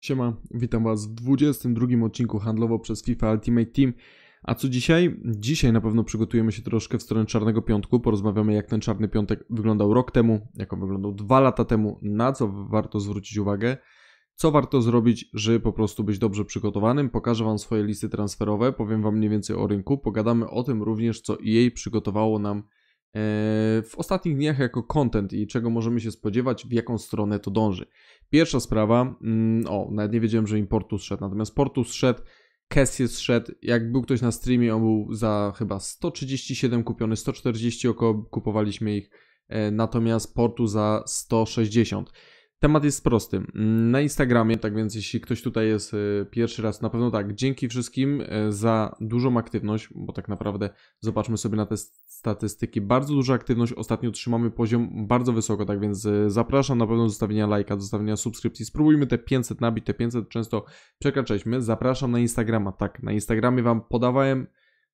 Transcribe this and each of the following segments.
Siema, witam Was w 22 odcinku handlowo przez FIFA Ultimate Team. A co dzisiaj? Dzisiaj na pewno przygotujemy się troszkę w stronę Czarnego Piątku. Porozmawiamy, jak ten Czarny Piątek wyglądał rok temu, jak on wyglądał dwa lata temu, na co warto zwrócić uwagę, co warto zrobić, żeby po prostu być dobrze przygotowanym. Pokażę Wam swoje listy transferowe, powiem Wam mniej więcej o rynku, pogadamy o tym również, co jej przygotowało nam E, w ostatnich dniach jako content i czego możemy się spodziewać, w jaką stronę to dąży. Pierwsza sprawa, mm, o, nawet nie wiedziałem, że importu szedł, natomiast portu szedł, Kessie szedł, jak był ktoś na streamie, on był za chyba 137 kupiony, 140 około kupowaliśmy ich, e, natomiast portu za 160. Temat jest prosty. Na Instagramie, tak więc jeśli ktoś tutaj jest y, pierwszy raz, na pewno tak, dzięki wszystkim y, za dużą aktywność, bo tak naprawdę zobaczmy sobie na te statystyki. Bardzo duża aktywność, ostatnio trzymamy poziom bardzo wysoko, tak więc y, zapraszam na pewno do zostawienia lajka, do zostawienia subskrypcji. Spróbujmy te 500 nabić, te 500 często przekraczaliśmy. Zapraszam na Instagrama, tak, na Instagramie Wam podawałem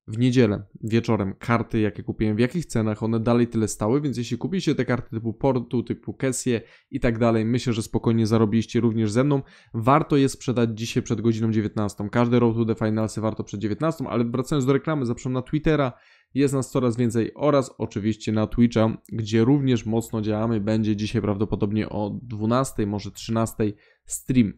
w niedzielę wieczorem karty, jakie kupiłem, w jakich cenach, one dalej tyle stały, więc jeśli kupicie te karty typu Portu, typu Kessie i tak dalej, myślę, że spokojnie zarobiliście również ze mną. Warto je sprzedać dzisiaj przed godziną 19. Każdy Road to the Finalsy warto przed 19, ale wracając do reklamy, zapraszam na Twittera, jest nas coraz więcej oraz oczywiście na Twitcha, gdzie również mocno działamy. Będzie dzisiaj prawdopodobnie o 12, może 13 stream.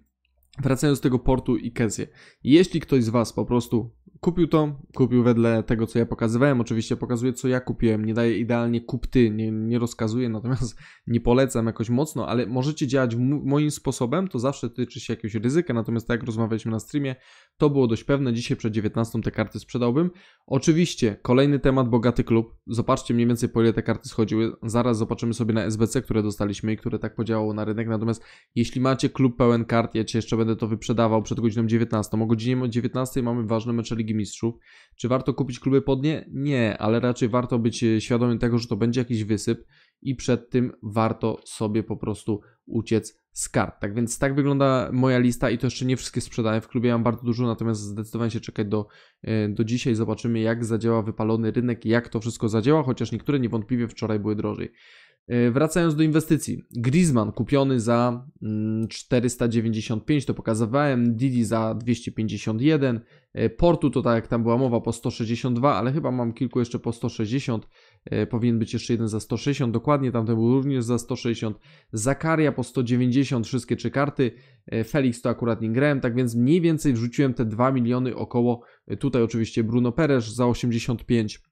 Wracając do tego portu i Kezję. Jeśli ktoś z Was po prostu kupił to, kupił wedle tego, co ja pokazywałem. Oczywiście pokazuję, co ja kupiłem. Nie daję idealnie kupty nie, nie rozkazuję, natomiast nie polecam jakoś mocno, ale możecie działać moim sposobem, to zawsze tyczy się jakiegoś ryzyka, natomiast tak jak rozmawialiśmy na streamie, to było dość pewne. Dzisiaj przed 19 te karty sprzedałbym. Oczywiście, kolejny temat, bogaty klub. Zobaczcie mniej więcej po ile te karty schodziły. Zaraz zobaczymy sobie na SBC, które dostaliśmy i które tak podziałało na rynek. Natomiast jeśli macie klub pełen kart, ja Cię jeszcze będę to wyprzedawał przed godziną 19. O godzinie 19 mamy ważne mecze Ligi Ligi Mistrzów. Czy warto kupić kluby pod nie? Nie, ale raczej warto być e, świadomy tego, że to będzie jakiś wysyp i przed tym warto sobie po prostu uciec z kart. Tak więc tak wygląda moja lista i to jeszcze nie wszystkie sprzedane w klubie, mam bardzo dużo, natomiast zdecydowanie się czekać do, e, do dzisiaj. Zobaczymy jak zadziała wypalony rynek, jak to wszystko zadziała, chociaż niektóre niewątpliwie wczoraj były drożej. Y, wracając do inwestycji, Griezmann kupiony za 495, mm, to pokazywałem, Didi za 251, y, Portu to tak jak tam była mowa po 162, ale chyba mam kilku jeszcze po 160, y, powinien być jeszcze jeden za 160, dokładnie tamten był również za 160, Zakaria po 190, wszystkie trzy karty, Felix to akurat nie grałem, tak więc mniej więcej wrzuciłem te 2 miliony około, tutaj oczywiście Bruno Perez za 85,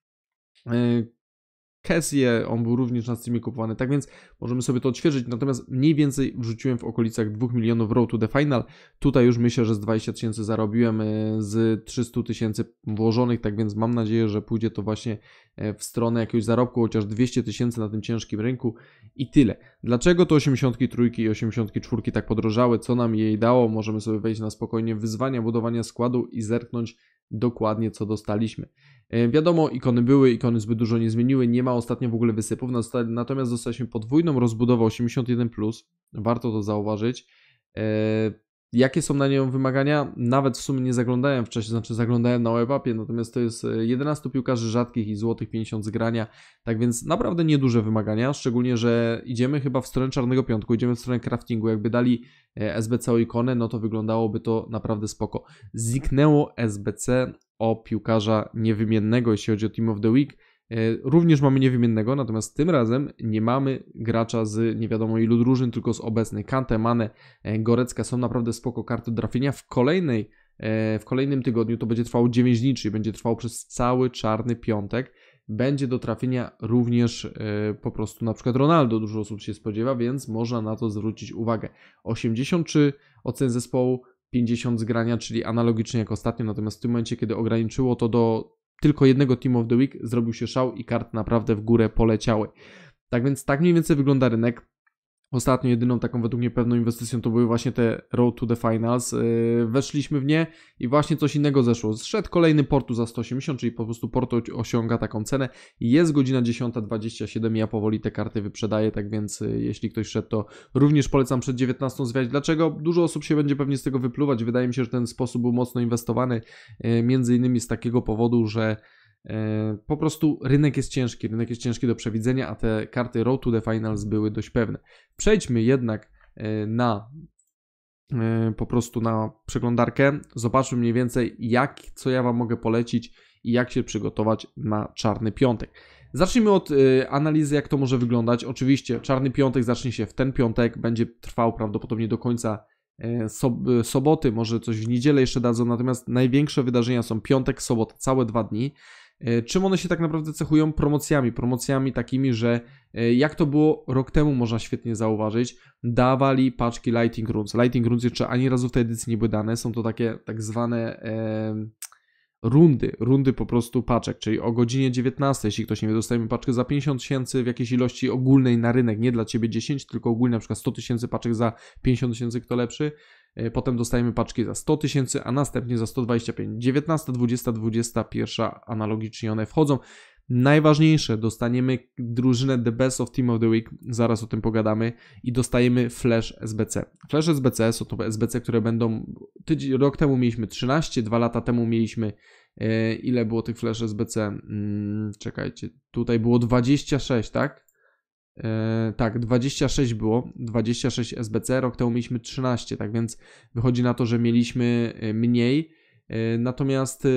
Kessie, on był również na Steamie kupowany, tak więc możemy sobie to odświeżyć, natomiast mniej więcej wrzuciłem w okolicach 2 milionów Road to the Final, tutaj już myślę, że z 20 tysięcy zarobiłem e, z 300 tysięcy włożonych, tak więc mam nadzieję, że pójdzie to właśnie E, w stronę jakiegoś zarobku, chociaż 200 tysięcy na tym ciężkim rynku i tyle. Dlaczego to 83 i 84 tak podrożały? Co nam jej dało? Możemy sobie wejść na spokojnie wyzwania budowania składu i zerknąć dokładnie co dostaliśmy. E, wiadomo, ikony były, ikony zbyt dużo nie zmieniły, nie ma ostatnio w ogóle wysypów, natomiast dostaliśmy podwójną rozbudowę 81+, warto to zauważyć. E, Jakie są na nią wymagania? Nawet w sumie nie zaglądałem wcześniej, znaczy zaglądałem na webapie, natomiast to jest 11 e, piłkarzy rzadkich i złotych 50 z grania, tak więc naprawdę nieduże wymagania, szczególnie, że idziemy chyba w stronę Czarnego Piątku, idziemy w stronę craftingu, jakby dali e, SBC o ikonę, no to wyglądałoby to naprawdę spoko. Zniknęło SBC o piłkarza niewymiennego, jeśli chodzi o Team of the Week, E, również mamy niewymiennego, natomiast tym razem nie mamy gracza z nie wiadomo ilu drużyn, tylko z obecnej. Kante, Mane, e, Gorecka są naprawdę spoko karty do trafienia. W kolejnej e, w kolejnym tygodniu to będzie trwało 9 dni, czyli będzie trwało przez cały czarny piątek. Będzie do trafienia również po prostu na przykład Ronaldo, dużo osób się spodziewa, więc można na to zwrócić uwagę. 83 ocen zespołu, 50 zgrania, czyli analogicznie jak ostatnio, natomiast w tym momencie, kiedy ograniczyło to do tylko jednego Team of the Week zrobił się szał i kart naprawdę w górę poleciały. Tak więc tak mniej więcej wygląda rynek. Ostatnią, jedyną taką według mnie pewną inwestycją to były właśnie te Road to the Finals. Yy, weszliśmy w nie i właśnie coś innego zeszło. Zszedł kolejny portu za 180, czyli po prostu portu osiąga taką cenę. Jest godzina 10.27, ja powoli te karty wyprzedaję, tak więc y, jeśli ktoś szedł, to również polecam przed 19 zwiać. Dlaczego? Dużo osób się będzie pewnie z tego wypluwać. Wydaje mi się, że ten sposób był mocno inwestowany, y, między innymi z takiego powodu, że E, po prostu rynek jest ciężki, rynek jest ciężki do przewidzenia, a te karty Road to the Finals były dość pewne. Przejdźmy jednak e, na e, po prostu na przeglądarkę, zobaczmy mniej więcej jak, co ja Wam mogę polecić i jak się przygotować na czarny piątek. Zacznijmy od analizy, jak to może wyglądać. Oczywiście czarny piątek zacznie się w ten piątek, będzie trwał prawdopodobnie do końca soboty, może coś w niedzielę jeszcze dadzą, natomiast największe wydarzenia są piątek, sobot, całe dwa dni. E, czym one się tak naprawdę cechują? Promocjami. Promocjami takimi, że e, jak to było rok temu, można świetnie zauważyć, dawali paczki Lighting Runes. Lighting Runes jeszcze ani razu w tej edycji nie były dane. Są to takie tak zwane e, rundy, rundy po prostu paczek, czyli o godzinie 19, jeśli ktoś nie wie, dostajemy paczkę za 50 tysięcy w jakiejś ilości ogólnej na rynek, nie dla Ciebie 10, tylko ogólnie na przykład 100 tysięcy paczek za 50 tysięcy, kto lepszy, E, potem dostajemy paczki za 100 tysięcy, a następnie za 125. 19, 20, 21 analogicznie one wchodzą. Najważniejsze, dostaniemy drużynę The Best of Team of the Week, zaraz o tym pogadamy, i dostajemy Flash SBC. Flash SBC są to SBC, które będą, tydzień, rok temu mieliśmy 13, dwa lata temu mieliśmy, e, ile było tych Flash SBC? Mm, czekajcie, tutaj było 26, tak? E, tak, 26 było, 26 SBC, rok temu mieliśmy 13, tak więc wychodzi na to, że mieliśmy e, mniej. E, natomiast,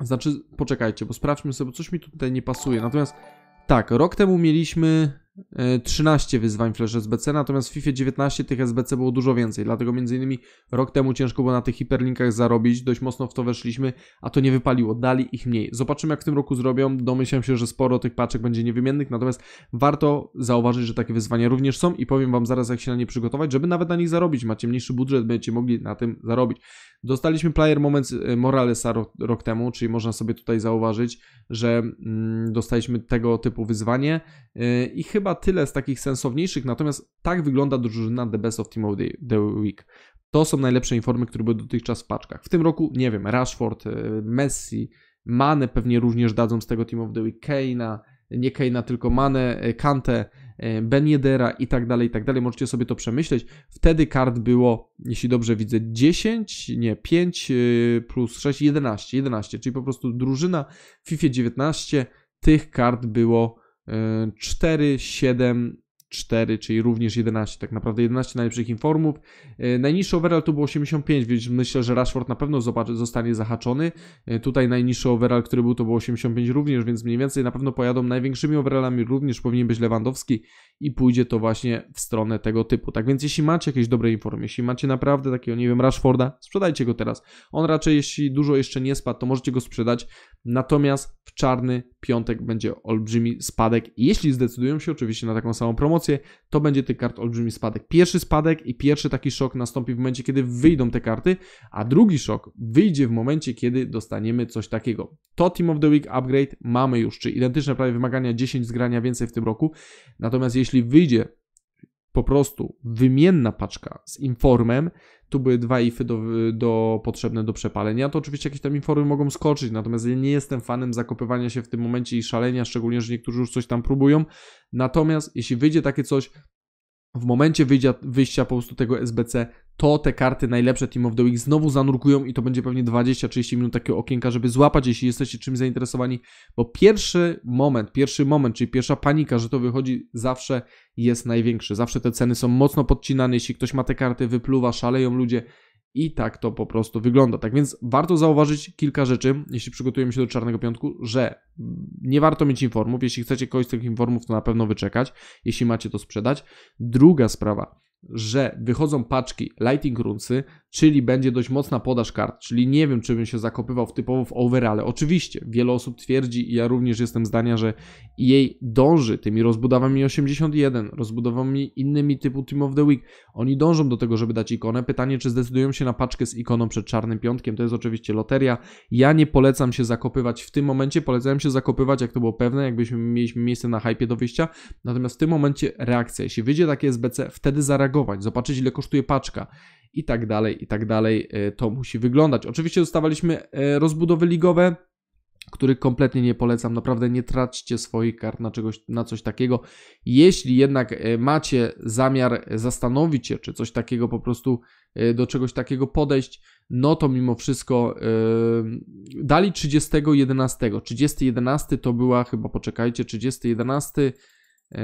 znaczy, poczekajcie, bo sprawdźmy sobie, coś mi tutaj nie pasuje. Natomiast, tak, rok temu mieliśmy 13 e, wyzwań flash SBC, natomiast w FIFA 19 tych SBC było dużo więcej, dlatego między innymi rok temu ciężko było na tych hiperlinkach zarobić, dość mocno w to weszliśmy, a to nie wypaliło, dali ich mniej. Zobaczymy jak w tym roku zrobią, domyślam się, że sporo tych paczek będzie niewymiennych, natomiast warto zauważyć, że takie wyzwania również są i powiem Wam zaraz jak się na nie przygotować, żeby nawet na nich zarobić, macie mniejszy budżet, będziecie mogli na tym zarobić. Dostaliśmy player moment e, Moralesa rok, rok temu, czyli można sobie tutaj zauważyć, że mm, dostaliśmy tego typu wyzwanie yy, i chyba chyba tyle z takich sensowniejszych, natomiast tak wygląda drużyna The Best of Team of the Week. To są najlepsze informy, które były dotychczas w paczkach. W tym roku, nie wiem, Rashford, e, Messi, Mane pewnie również dadzą z tego Team of the Week, Keina, nie Keina tylko Mane, e, Kante, e, Ben Yedera i tak dalej, i tak dalej. Możecie sobie to przemyśleć. Wtedy kart było, jeśli dobrze widzę, 10, nie, 5 plus 6, 11, 11, czyli po prostu drużyna w FIFA 19 tych kart było 4, 7 4, czyli również 11, tak naprawdę 11 najlepszych informów. E, najniższy overall to był 85, więc myślę, że Rashford na pewno zostanie zahaczony. E, tutaj najniższy overall, który był, to był 85 również, więc mniej więcej na pewno pojadą największymi overallami, również powinien być Lewandowski i pójdzie to właśnie w stronę tego typu. Tak więc jeśli macie jakieś dobre informy, jeśli macie naprawdę takiego, nie wiem, Rashforda, sprzedajcie go teraz. On raczej, jeśli dużo jeszcze nie spadł, to możecie go sprzedać, natomiast w czarny piątek będzie olbrzymi spadek, jeśli zdecydują się oczywiście na taką samą promocję, to będzie tych kart olbrzymi spadek. Pierwszy spadek i pierwszy taki szok nastąpi w momencie, kiedy wyjdą te karty, a drugi szok wyjdzie w momencie, kiedy dostaniemy coś takiego. To Team of the Week upgrade mamy już, czy identyczne prawie wymagania 10 zgrania więcej w tym roku. Natomiast jeśli wyjdzie po prostu wymienna paczka z informem, tu były dwa ify do, do, potrzebne do przepalenia, to oczywiście jakieś tam informy mogą skoczyć, natomiast ja nie jestem fanem zakopywania się w tym momencie i szalenia, szczególnie, że niektórzy już coś tam próbują. Natomiast jeśli wyjdzie takie coś, w momencie wyjścia, wyjścia po prostu tego SBC, to te karty najlepsze Team of the Week znowu zanurkują i to będzie pewnie 20-30 minut takiego okienka, żeby złapać, jeśli jesteście czymś zainteresowani, bo pierwszy moment, pierwszy moment, czyli pierwsza panika, że to wychodzi zawsze jest największy. Zawsze te ceny są mocno podcinane, jeśli ktoś ma te karty, wypluwa, szaleją ludzie, i tak to po prostu wygląda. Tak więc warto zauważyć kilka rzeczy, jeśli przygotujemy się do Czarnego Piątku, że mm, nie warto mieć informów. Jeśli chcecie kogoś z tych informów, to na pewno wyczekać, jeśli macie to sprzedać. Druga sprawa, że wychodzą paczki Lighting Runcy czyli będzie dość mocna podaż kart, czyli nie wiem, czy bym się zakopywał w typowo w overale. Oczywiście, wiele osób twierdzi, i ja również jestem zdania, że jej dąży tymi rozbudowami 81, rozbudowami innymi typu Team of the Week. Oni dążą do tego, żeby dać ikonę. Pytanie, czy zdecydują się na paczkę z ikoną przed czarnym piątkiem, to jest oczywiście loteria. Ja nie polecam się zakopywać w tym momencie, polecałem się zakopywać, jak to było pewne, jakbyśmy mieliśmy miejsce na hypie do wyjścia, natomiast w tym momencie reakcja, jeśli wyjdzie takie SBC, wtedy zareagować, zobaczyć ile kosztuje paczka i tak dalej, i tak dalej y, to musi wyglądać. Oczywiście dostawaliśmy y, rozbudowy ligowe, których kompletnie nie polecam. Naprawdę nie traćcie swoich kart na, czegoś, na coś takiego. Jeśli jednak y, macie zamiar zastanowić się, czy coś takiego po prostu do czegoś takiego podejść, no to mimo wszystko yy, dali 30.11. 30.11 to była chyba, poczekajcie, 30.11 yy,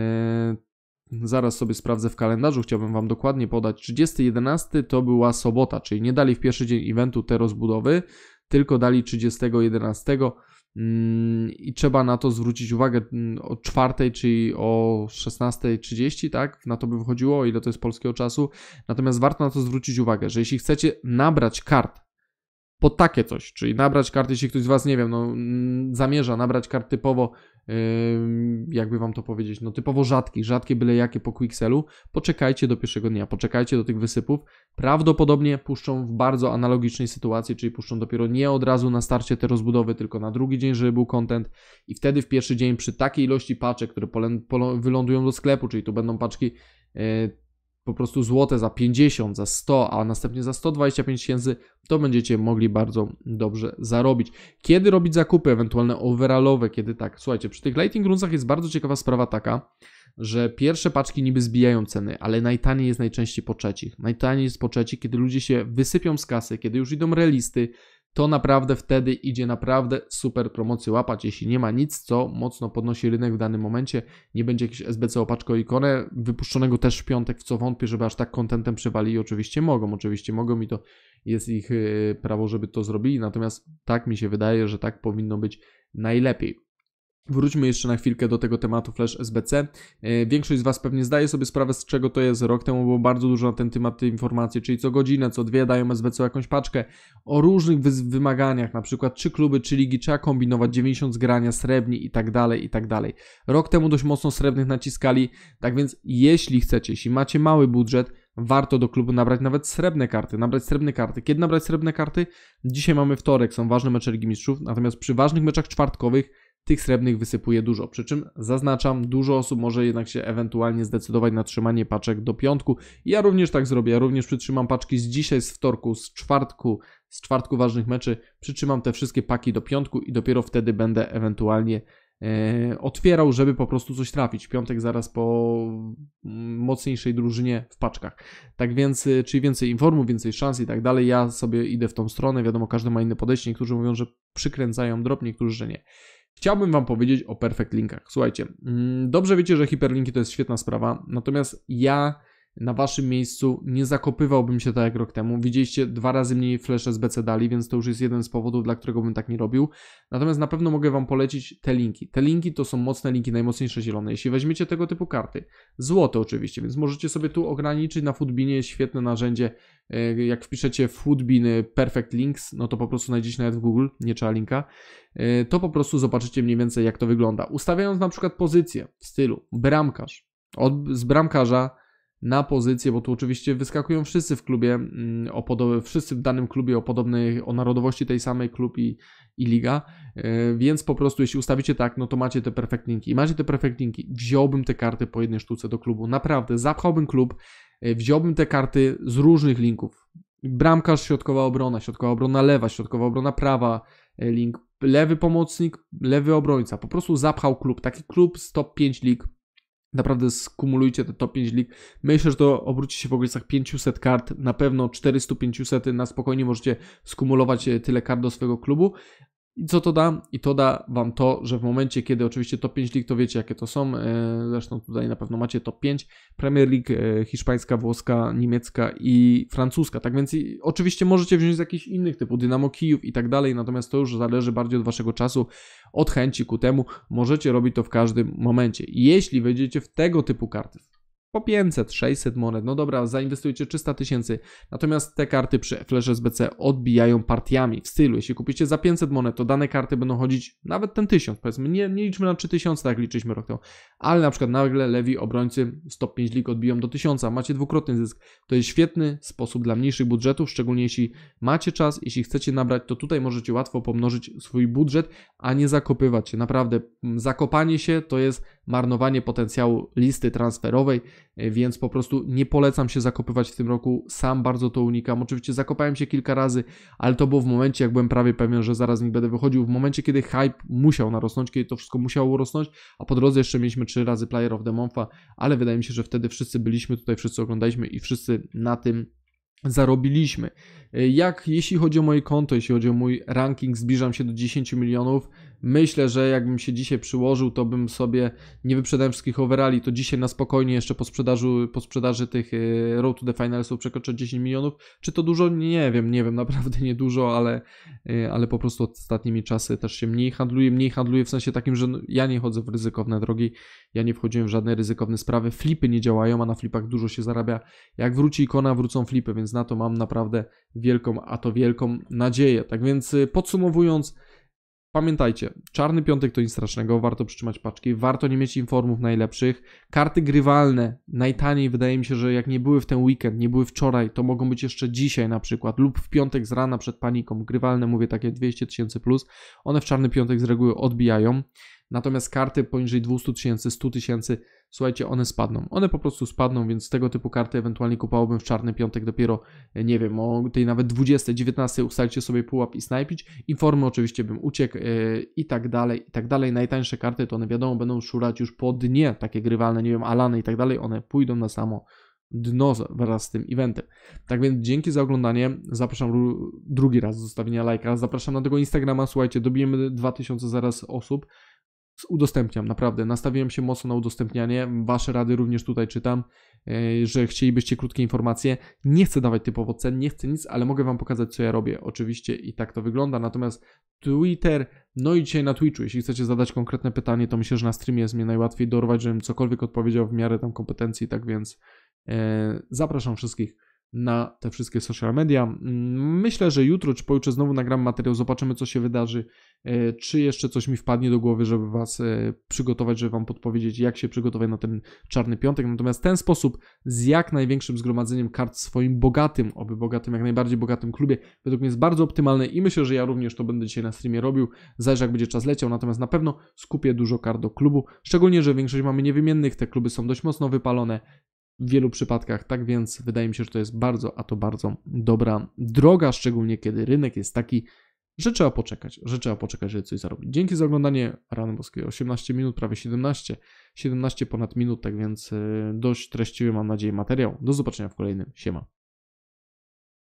Zaraz sobie sprawdzę w kalendarzu, chciałbym Wam dokładnie podać. 30.11 to była sobota, czyli nie dali w pierwszy dzień eventu te rozbudowy, tylko dali 30.11 mm, i trzeba na to zwrócić uwagę mm, o 4, czyli o 16.30, tak? Na to by wychodziło, ile to jest polskiego czasu. Natomiast warto na to zwrócić uwagę, że jeśli chcecie nabrać kart po takie coś, czyli nabrać karty, jeśli ktoś z Was, nie wiem, no, mm, zamierza nabrać kart typowo, yy, jakby Wam to powiedzieć, no typowo rzadkie, rzadkie byle jakie po Quickselu, poczekajcie do pierwszego dnia, poczekajcie do tych wysypów, prawdopodobnie puszczą w bardzo analogicznej sytuacji, czyli puszczą dopiero nie od razu na starcie te rozbudowy, tylko na drugi dzień, żeby był content i wtedy w pierwszy dzień przy takiej ilości paczek, które wylądują do sklepu, czyli tu będą paczki yy, po prostu złote za 50, za 100, a następnie za 125 tysięcy, to będziecie mogli bardzo dobrze zarobić. Kiedy robić zakupy, ewentualne overallowe, kiedy tak? Słuchajcie, przy tych lighting runcach jest bardzo ciekawa sprawa taka, że pierwsze paczki niby zbijają ceny, ale najtaniej jest najczęściej po trzecich. Najtaniej jest po trzecich, kiedy ludzie się wysypią z kasy, kiedy już idą relisty, to naprawdę wtedy idzie naprawdę super promocję łapać. Jeśli nie ma nic, co mocno podnosi rynek w danym momencie, nie będzie jakiś SBC opaczko ikonę, wypuszczonego też w piątek, w co wątpię, żeby aż tak kontentem i oczywiście mogą, oczywiście mogą i to jest ich y, prawo, żeby to zrobili, natomiast tak mi się wydaje, że tak powinno być najlepiej. Wróćmy jeszcze na chwilkę do tego tematu Flash SBC. E, większość z Was pewnie zdaje sobie sprawę z czego to jest. Rok temu było bardzo dużo na ten temat informacji, czyli co godzinę, co dwie dają SBC jakąś paczkę o różnych wymaganiach, na przykład czy kluby, czy ligi trzeba kombinować, 90 grania, srebrni i tak dalej, i tak dalej. Rok temu dość mocno srebrnych naciskali, tak więc jeśli chcecie, jeśli macie mały budżet, warto do klubu nabrać nawet srebrne karty, nabrać srebrne karty. Kiedy nabrać srebrne karty? Dzisiaj mamy wtorek, są ważne mecze Ligi Mistrzów, natomiast przy ważnych meczach czwartkowych tych srebrnych wysypuje dużo. Przy czym zaznaczam, dużo osób może jednak się ewentualnie zdecydować na trzymanie paczek do piątku. Ja również tak zrobię, ja również przytrzymam paczki z dzisiaj, z wtorku, z czwartku, z czwartku ważnych meczy, przytrzymam te wszystkie paki do piątku i dopiero wtedy będę ewentualnie e, otwierał, żeby po prostu coś trafić. Piątek zaraz po mm, mocniejszej drużynie w paczkach. Tak więc, e, czyli więcej informu, więcej szans i tak dalej, ja sobie idę w tą stronę, wiadomo, każdy ma inne podejście, niektórzy mówią, że przykręcają drop, niektórzy, że nie. Chciałbym Wam powiedzieć o perfect linkach. Słuchajcie, mm, dobrze wiecie, że hiperlinki to jest świetna sprawa, natomiast ja na Waszym miejscu nie zakopywałbym się tak jak rok temu. Widzieliście dwa razy mniej flesze z BC dali, więc to już jest jeden z powodów, dla którego bym tak nie robił. Natomiast na pewno mogę Wam polecić te linki. Te linki to są mocne linki, najmocniejsze zielone. Jeśli weźmiecie tego typu karty, złote oczywiście, więc możecie sobie tu ograniczyć na Foodbinie, świetne narzędzie Y, jak wpiszecie Foodbin y, Perfect Links, no to po prostu znajdziecie nawet w Google, nie trzeba linka, y, to po prostu zobaczycie mniej więcej jak to wygląda. Ustawiając na przykład pozycję w stylu bramkarz, od, z bramkarza na pozycję, bo tu oczywiście wyskakują wszyscy w klubie, mm, o podob- wszyscy w danym klubie o podobnej, o narodowości tej samej klub i, i liga, więc po prostu jeśli ustawicie tak, no to macie te Perfect Links I macie te Perfect Links. Wziąłbym te karty po jednej sztuce do klubu, naprawdę, zapchałbym klub, E, wziąłbym te karty z różnych linków. Bramkarz, środkowa obrona, środkowa obrona lewa, środkowa obrona prawa, e, link lewy pomocnik, lewy obrońca. Po prostu zapchał klub. Taki klub z top 5 lig. Naprawdę skumulujcie te top 5 lig. Myślę, że to obróci się w okolicach 500 kart. Na pewno 400-500 na spokojnie możecie skumulować e, tyle kart do swojego klubu. I co to da? I to da Wam to, że w momencie, kiedy oczywiście top 5 lig, to wiecie jakie to są, e, zresztą tutaj na pewno macie top 5, Premier League e, hiszpańska, włoska, niemiecka i francuska, tak więc oczywiście możecie wziąć z jakichś innych typu Dynamo Kijów i tak dalej, natomiast to już zależy bardziej od Waszego czasu, od chęci ku temu, możecie robić to w każdym momencie. Jeśli wejdziecie w tego typu karty, po 500, 600 monet, no dobra, zainwestujecie 300 tysięcy. Natomiast te karty przy Flash SBC odbijają partiami w stylu, jeśli kupicie za 500 monet, to dane karty będą chodzić nawet ten 1000, powiedzmy, nie, nie liczmy na 3000, tak liczyliśmy rok temu, ale na przykład nagle lewi obrońcy stop 5 lig odbiją do 1000, macie dwukrotny zysk. To jest świetny sposób dla mniejszych budżetów, szczególnie jeśli macie czas, jeśli chcecie nabrać, to tutaj możecie łatwo pomnożyć swój budżet, a nie zakopywać się. Naprawdę, zakopanie się to jest marnowanie potencjału listy transferowej, e, więc po prostu nie polecam się zakopywać w tym roku. Sam bardzo to unikam. Oczywiście zakopałem się kilka razy, ale to było w momencie, jak byłem prawie pewien, że zaraz z będę wychodził. W momencie, kiedy hype musiał narosnąć, kiedy to wszystko musiało rosnąć, a po drodze jeszcze mieliśmy trzy razy Player of the Montha, ale wydaje mi się, że wtedy wszyscy byliśmy tutaj, wszyscy oglądaliśmy i wszyscy na tym zarobiliśmy. E, jak jeśli chodzi o moje konto, jeśli chodzi o mój ranking, zbliżam się do 10 milionów. Myślę, że jakbym się dzisiaj przyłożył, to bym sobie nie wyprzedałem wszystkich overali, to dzisiaj na spokojnie jeszcze po sprzedaży, po sprzedaży tych e, Road to the Finalsów przekroczę 10 milionów. Czy to dużo? Nie wiem, nie wiem, naprawdę nie dużo, ale, e, ale po prostu ostatnimi czasy też się mniej handluje, mniej handluje w sensie takim, że no, ja nie chodzę w ryzykowne drogi, ja nie wchodziłem w żadne ryzykowne sprawy, flipy nie działają, a na flipach dużo się zarabia. Jak wróci ikona, wrócą flipy, więc na to mam naprawdę wielką, a to wielką nadzieję. Tak więc e, podsumowując, Pamiętajcie, czarny piątek to nic strasznego, warto przytrzymać paczki, warto nie mieć informów najlepszych. Karty grywalne najtaniej wydaje mi się, że jak nie były w ten weekend, nie były wczoraj, to mogą być jeszcze dzisiaj na przykład lub w piątek z rana przed paniką. Grywalne mówię takie 200 tysięcy plus, one w czarny piątek z reguły odbijają. Natomiast karty poniżej 200 tysięcy, 100 tysięcy, słuchajcie, one spadną. One po prostu spadną, więc tego typu karty ewentualnie kupowałbym w czarny piątek dopiero, e, nie wiem, o tej nawet 20, 19 ustalcie sobie pułap i snajpić. Informy oczywiście bym uciekł yy, i tak dalej, i tak dalej. Najtańsze karty to one wiadomo będą szurać już po dnie, takie grywalne, nie wiem, Alany i tak dalej, one pójdą na samo dno wraz z tym eventem. Tak więc dzięki za oglądanie. Zapraszam drugi raz do zostawienia lajka. Zapraszam na tego Instagrama. Słuchajcie, dobijemy 2000 zaraz osób udostępniam, naprawdę. Nastawiłem się mocno na udostępnianie. Wasze rady również tutaj czytam, e, że chcielibyście krótkie informacje. Nie chcę dawać typowo cen, nie chcę nic, ale mogę wam pokazać, co ja robię. Oczywiście i tak to wygląda. Natomiast Twitter, no i dzisiaj na Twitchu. Jeśli chcecie zadać konkretne pytanie, to myślę, że na streamie jest mnie najłatwiej dorwać, żebym cokolwiek odpowiedział w miarę tam kompetencji, tak więc e, zapraszam wszystkich na te wszystkie social media. Mm, myślę, że jutro czy pojutrze znowu nagram materiał, zobaczymy co się wydarzy, e, czy jeszcze coś mi wpadnie do głowy, żeby Was e, przygotować, żeby Wam podpowiedzieć, jak się przygotować na ten czarny piątek. Natomiast ten sposób z jak największym zgromadzeniem kart w swoim bogatym, oby bogatym, jak najbardziej bogatym klubie, według mnie jest bardzo optymalny i myślę, że ja również to będę dzisiaj na streamie robił. Zależy jak będzie czas leciał, natomiast na pewno skupię dużo kart do klubu, szczególnie, że większość mamy niewymiennych, te kluby są dość mocno wypalone, w wielu przypadkach. Tak więc wydaje mi się, że to jest bardzo, a to bardzo dobra droga, szczególnie kiedy rynek jest taki, że trzeba poczekać, że trzeba poczekać, żeby coś zarobić. Dzięki za oglądanie Rany Boskiej. 18 minut, prawie 17, 17 ponad minut, tak więc y, dość treściwy, mam nadzieję, materiał. Do zobaczenia w kolejnym. Siema.